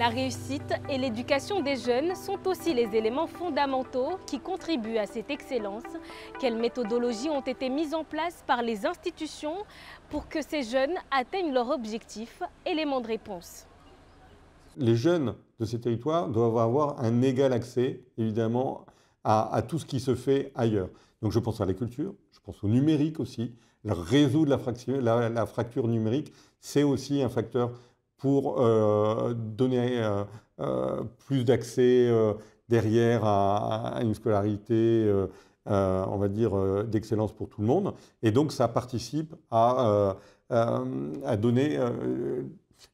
La réussite et l'éducation des jeunes sont aussi les éléments fondamentaux qui contribuent à cette excellence. Quelles méthodologies ont été mises en place par les institutions pour que ces jeunes atteignent leur objectif Élément de réponse. Les jeunes de ces territoires doivent avoir un égal accès, évidemment, à, tout ce qui se fait ailleurs. Donc je pense à la culture, je pense au numérique aussi. Le résoudre la, la fracture numérique, c'est aussi un facteur pour euh, donner euh, euh, plus d'accès derrière à, une scolarité, on va dire, d'excellence pour tout le monde. Et donc ça participe à, donner...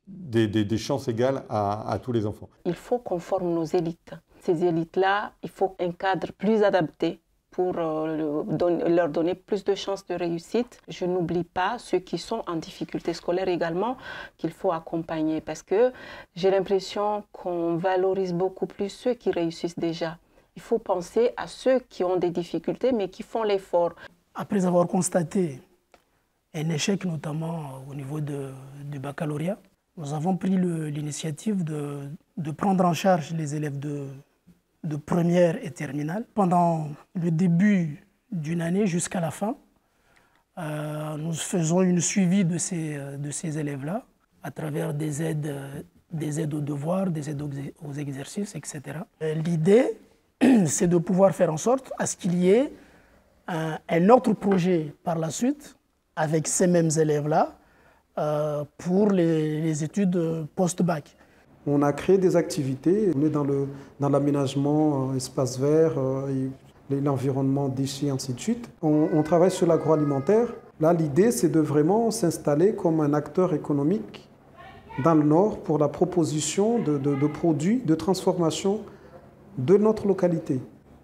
Des, chances égales à, à, tous les enfants. Il faut qu'on forme nos élites. Ces élites-là, il faut un cadre plus adapté pour euh, leur donner plus de chances de réussite. Je n'oublie pas ceux qui sont en difficulté scolaire également, qu'il faut accompagner parce que j'ai l'impression qu'on valorise beaucoup plus ceux qui réussissent déjà. Il faut penser à ceux qui ont des difficultés mais qui font l'effort. Après avoir constaté un échec notamment au niveau du baccalauréat, nous avons pris l'initiative de, de prendre en charge les élèves de, de première et terminale. Pendant le début d'une année jusqu'à la fin, euh, nous faisons une suivi de ces, euh, de ces élèves-là à travers des aides, euh, des aides aux devoirs, des aides aux exercices, etc. L'idée, c'est de pouvoir faire en sorte à ce qu'il y ait un, autre projet par la suite avec ces mêmes élèves-là pour les études post-bac. On a créé des activités. On est dans, le, dans l'aménagement, l'espace euh, espace vert, euh, et l'environnement, déchets, ainsi de suite. On, travaille sur l'agroalimentaire. Là, l'idée, c'est de vraiment s'installer comme un acteur économique dans le Nord pour la proposition de, produits de transformation de notre localité.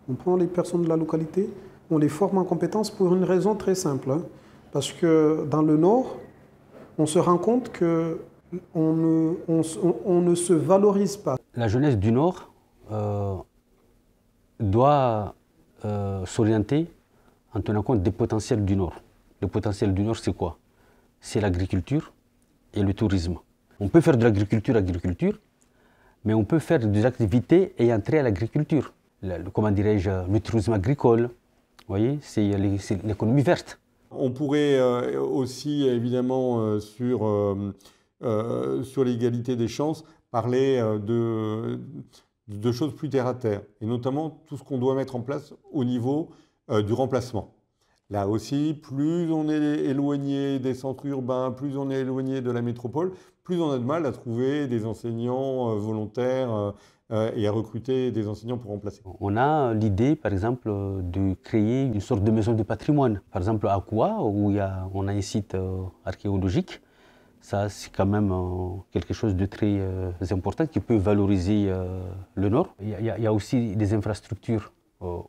On prend les personnes de la localité, on les forme en compétences pour une raison très simple. Hein, parce que dans le Nord, on se rend compte que on ne, se valorise pas. La jeunesse du Nord euh, doit euh, s'orienter en tenant compte des potentiels du Nord. Le potentiel du Nord, c'est quoi C'est l'agriculture et le tourisme. On peut faire de l'agriculture, agriculture, mais on peut faire des activités et entrer à l'agriculture. comment dirais-je, le tourisme agricole, vous voyez, c'est l'économie verte. On pourrait euh, aussi, évidemment, sur euh, sur l'égalité des chances, parler euh, de, choses plus terre à terre, et notamment tout ce qu'on doit mettre en place au niveau euh, du remplacement. Là aussi, plus on est éloigné des centres urbains, plus on est éloigné de la métropole, plus on a de mal à trouver des enseignants volontaires et à recruter des enseignants pour remplacer. On a l'idée, par exemple, de créer une sorte de maison de patrimoine. Par exemple, à Koua, où on a un site archéologique, ça, c'est quand même euh, quelque chose de très euh, important qui peut valoriser euh, le Nord. Il y, a, aussi des infrastructures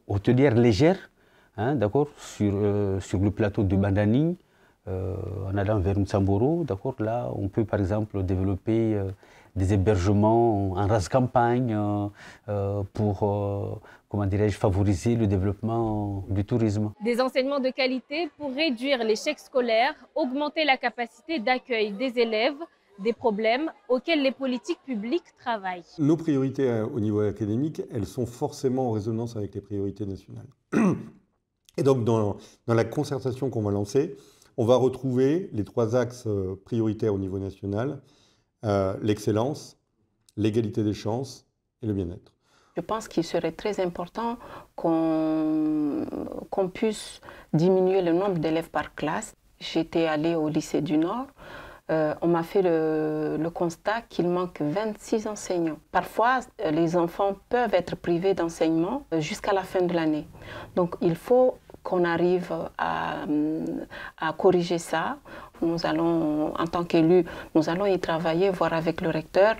hôtelières légères, hein, d'accord, sur, sur le plateau de Badani, euh, en allant vers Mtsamboro, d'accord, là, on peut par exemple développer euh, des hébergements en race campagne euh, pour, comment dirais-je, favoriser le développement du tourisme. Des enseignements de qualité pour réduire l'échec scolaire, augmenter la capacité d'accueil des élèves, des problèmes auxquels les politiques publiques travaillent. Nos priorités au niveau académique, elles sont forcément en résonance avec les priorités nationales. Et donc, dans la concertation qu'on va lancer, on va retrouver les trois axes euh, prioritaires au niveau national, euh, l'excellence, l'égalité des chances et le bien-être. Je pense qu'il serait très important qu'on puisse diminuer le nombre d'élèves par classe. J'étais allée au lycée du Nord. Euh, on m'a fait le, le constat qu'il manque 26 enseignants. Parfois, les enfants peuvent être privés d'enseignement jusqu'à la fin de l'année. Donc, il faut qu'on arrive à, corriger ça. Nous allons, en tant qu'élus, nous allons y travailler, voir avec le recteur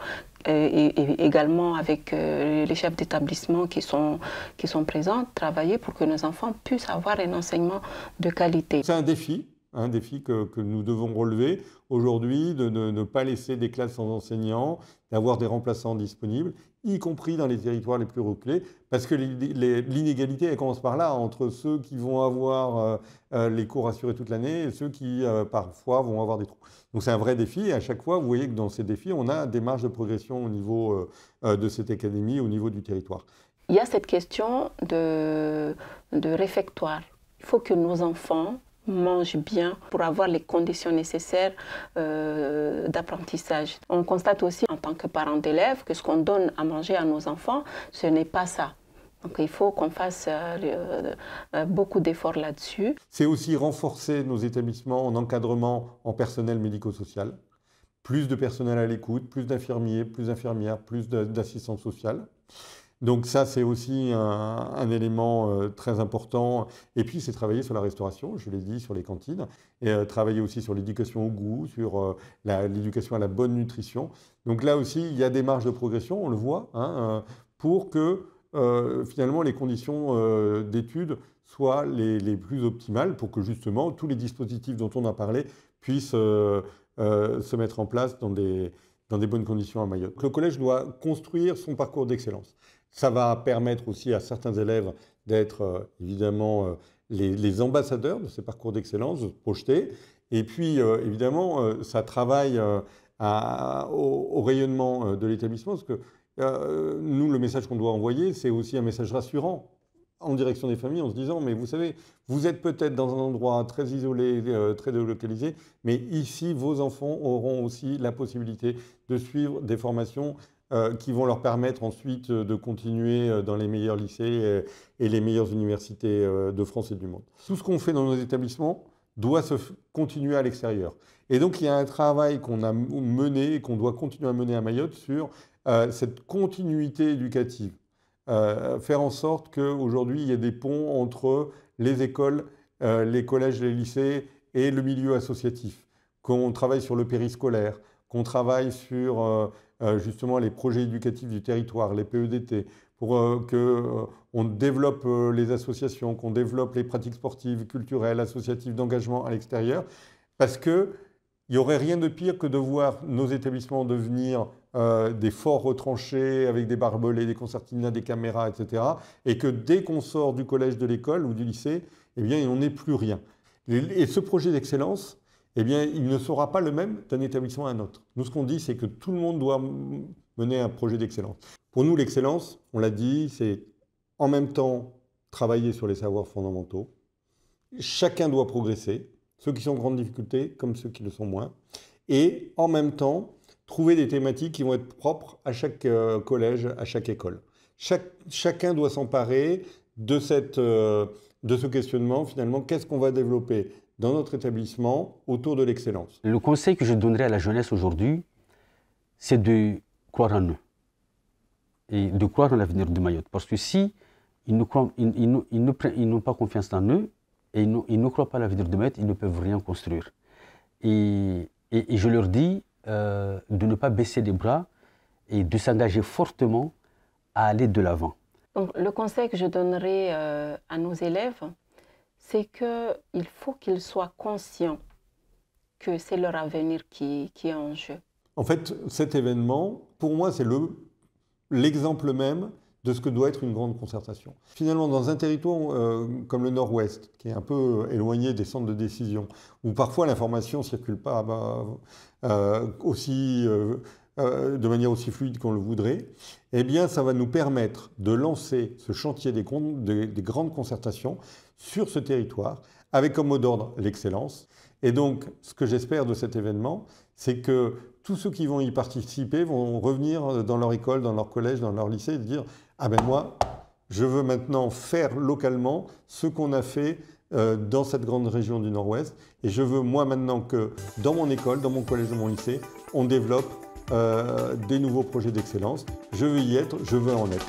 euh, et, également avec euh, les chefs d'établissement qui sont, qui sont présents, travailler pour que nos enfants puissent avoir un enseignement de qualité. C'est un défi, un défi que, nous devons relever aujourd'hui, de ne pas laisser des classes sans enseignants, d'avoir des remplaçants disponibles, y compris dans les territoires les plus reculés, parce que l'inégalité, elle commence par là, entre ceux qui vont avoir euh, euh, les cours assurés toute l'année et ceux qui, euh, parfois, vont avoir des trous. Donc c'est un vrai défi, et à chaque fois, vous voyez que dans ces défis, on a des marges de progression au niveau de cette académie, au niveau du territoire. Il y a cette question de, de réfectoire. Il faut que nos enfants mange bien pour avoir les conditions nécessaires euh, d'apprentissage. On constate aussi en tant que parents d'élèves que ce qu'on donne à manger à nos enfants, ce n'est pas ça. Donc il faut qu'on fasse euh, euh, beaucoup d'efforts là-dessus. C'est aussi renforcer nos établissements en encadrement en personnel médico-social. Plus de personnel à l'écoute, plus d'infirmiers, plus d'infirmières, plus d'assistants sociaux. Donc ça, c'est aussi un, élément euh, très important. Et puis, c'est travailler sur la restauration, je l'ai dit, sur les cantines, et euh, travailler aussi sur l'éducation au goût, sur euh, l'éducation à la bonne nutrition. Donc là aussi, il y a des marges de progression, on le voit, hein, pour que finalement les conditions d'études soient les, plus optimales, pour que justement tous les dispositifs dont on a parlé puissent se mettre en place dans des, dans des bonnes conditions à Mayotte. Le collège doit construire son parcours d'excellence. Ça va permettre aussi à certains élèves d'être euh, évidemment euh, les, ambassadeurs de ces parcours d'excellence, projetés. Et puis, euh, évidemment, ça travaille au, rayonnement de l'établissement, parce que nous, le message qu'on doit envoyer, c'est aussi un message rassurant en direction des familles en se disant, mais vous savez, vous êtes peut-être dans un endroit très isolé, euh, très délocalisé, mais ici, vos enfants auront aussi la possibilité de suivre des formations euh, qui vont leur permettre ensuite euh, de continuer dans les meilleurs lycées et, les meilleures universités de France et du monde. Tout ce qu'on fait dans nos établissements doit se continuer à l'extérieur. Et donc, il y a un travail qu'on a mené et qu'on doit continuer à mener à Mayotte sur cette continuité éducative euh, faire en sorte qu'aujourd'hui, il y ait des ponts entre les écoles, euh, les collèges, les lycées et le milieu associatif, qu'on travaille sur le périscolaire, qu'on travaille sur euh, justement les projets éducatifs du territoire, les PEDT, pour qu'on développe les associations, qu'on développe les pratiques sportives, culturelles, associatives d'engagement à l'extérieur, parce que il n'y aurait rien de pire que de voir nos établissements devenir euh, des forts retranchés avec des barbelés, des concertinas, des caméras, etc. Et que dès qu'on sort du collège, de l'école ou du lycée, eh bien, on n'est plus rien. Et ce projet d'excellence, eh bien, il ne sera pas le même d'un établissement à un autre. Nous, ce qu'on dit, c'est que tout le monde doit mener un projet d'excellence. Pour nous, l'excellence, on l'a dit, c'est en même temps travailler sur les savoirs fondamentaux. Chacun doit progresser ceux qui sont en grande difficulté comme ceux qui le sont moins, et en même temps trouver des thématiques qui vont être propres à chaque euh, collège, à chaque école. Chaque, chacun doit s'emparer de, cette, euh, de ce questionnement, finalement, qu'est-ce qu'on va développer dans notre établissement autour de l'excellence. Le conseil que je donnerais à la jeunesse aujourd'hui, c'est de croire en eux, et de croire en l'avenir de Mayotte. Parce que si ils, ils, ils n'ont pas confiance en eux, et ils, ne croient pas à vie de maître, ils ne peuvent rien construire. Et, je leur dis euh, de ne pas baisser les bras et de s'engager fortement à aller de l'avant. Donc, le conseil que je donnerai euh, à nos élèves, c'est qu'il faut qu'ils soient conscients que c'est leur avenir qui, est en jeu. En fait, cet événement, pour moi, c'est l'exemple même de ce que doit être une grande concertation. Finalement, dans un territoire euh, comme le Nord-Ouest, qui est un peu éloigné des centres de décision, où parfois l'information ne circule pas bah, euh, aussi, euh, de manière aussi fluide qu'on le voudrait, eh bien, ça va nous permettre de lancer ce chantier des, grandes concertations sur ce territoire, avec comme mot d'ordre l'excellence. Et donc, ce que j'espère de cet événement, c'est que tous ceux qui vont y participer vont revenir dans leur école, dans leur collège, dans leur lycée et dire ah ben moi, je veux maintenant faire localement ce qu'on a fait euh, dans cette grande région du Nord-Ouest. Et je veux, moi, maintenant que dans mon école, dans mon collège, dans mon lycée, on développe euh, des nouveaux projets d'excellence. Je veux y être, je veux en être.